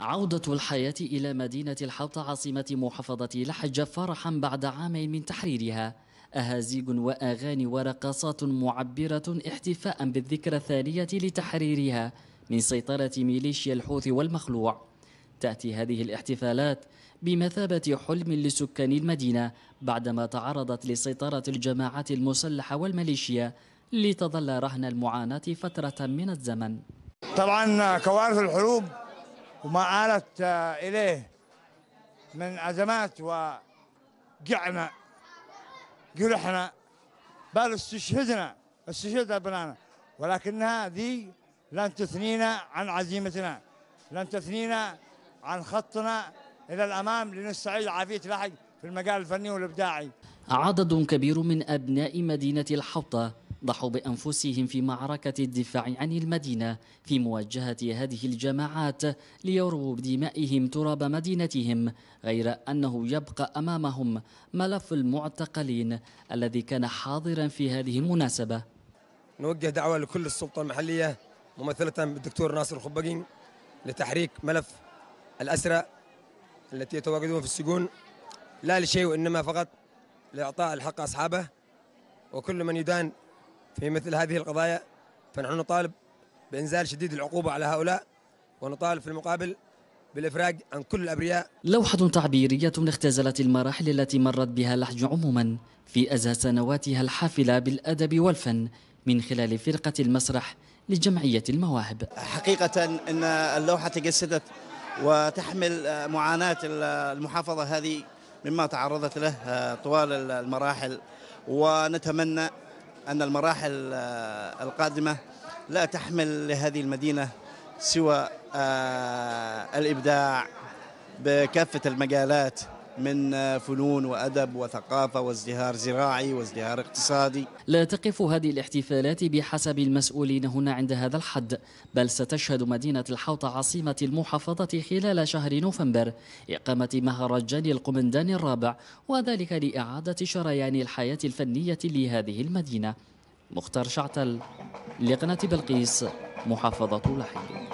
عودة الحياة إلى مدينة الحوطة عاصمة محافظة لحج فرحا بعد عام من تحريرها أهازيج وأغاني ورقصات معبرة احتفاء بالذكرى الثانية لتحريرها من سيطرة ميليشيا الحوث والمخلوع تأتي هذه الاحتفالات بمثابة حلم لسكان المدينة بعدما تعرضت لسيطرة الجماعات المسلحة والميليشيا لتظل رهن المعاناة فترة من الزمن طبعا كوارث الحروب وما آلت آه، إليه من أزمات وقعنا جرحنا بل استشهدنا استشهد أبنانا ولكنها ذي لن تثنينا عن عزيمتنا لن تثنينا عن خطنا إلى الأمام لنستعيد عافية لحق في المجال الفني والإبداعي عدد كبير من أبناء مدينة الحوطة ضحوا بأنفسهم في معركة الدفاع عن المدينة في مواجهة هذه الجماعات ليرووا بدمائهم تراب مدينتهم غير أنه يبقى أمامهم ملف المعتقلين الذي كان حاضرا في هذه المناسبة نوجه دعوة لكل السلطة المحلية ممثلة بالدكتور ناصر الخبقين لتحريك ملف الأسرى التي يتواجدون في السجون لا لشيء وإنما فقط لإعطاء الحق أصحابه وكل من يدان في مثل هذه القضايا فنحن نطالب بإنزال شديد العقوبة على هؤلاء ونطالب في المقابل بالإفراج عن كل الأبرياء لوحة تعبيرية اختزلت المراحل التي مرت بها لحج عموما في أزهى سنواتها الحافلة بالأدب والفن من خلال فرقة المسرح لجمعية المواهب حقيقة أن اللوحة تجسدت وتحمل معاناة المحافظة هذه مما تعرضت له طوال المراحل ونتمنى أن المراحل آه، القادمة لا تحمل لهذه المدينة سوى آه، الإبداع بكافة المجالات من آه، فنون وأدب وثقافة وازدهار زراعي وازدهار اقتصادي لا تقف هذه الاحتفالات بحسب المسؤولين هنا عند هذا الحد بل ستشهد مدينة الحوطة عاصمة المحافظة خلال شهر نوفمبر إقامة مهرجان القمندان الرابع وذلك لإعادة شريان الحياة الفنية لهذه المدينة مختار شعتل لقناة بلقيس محافظة لحي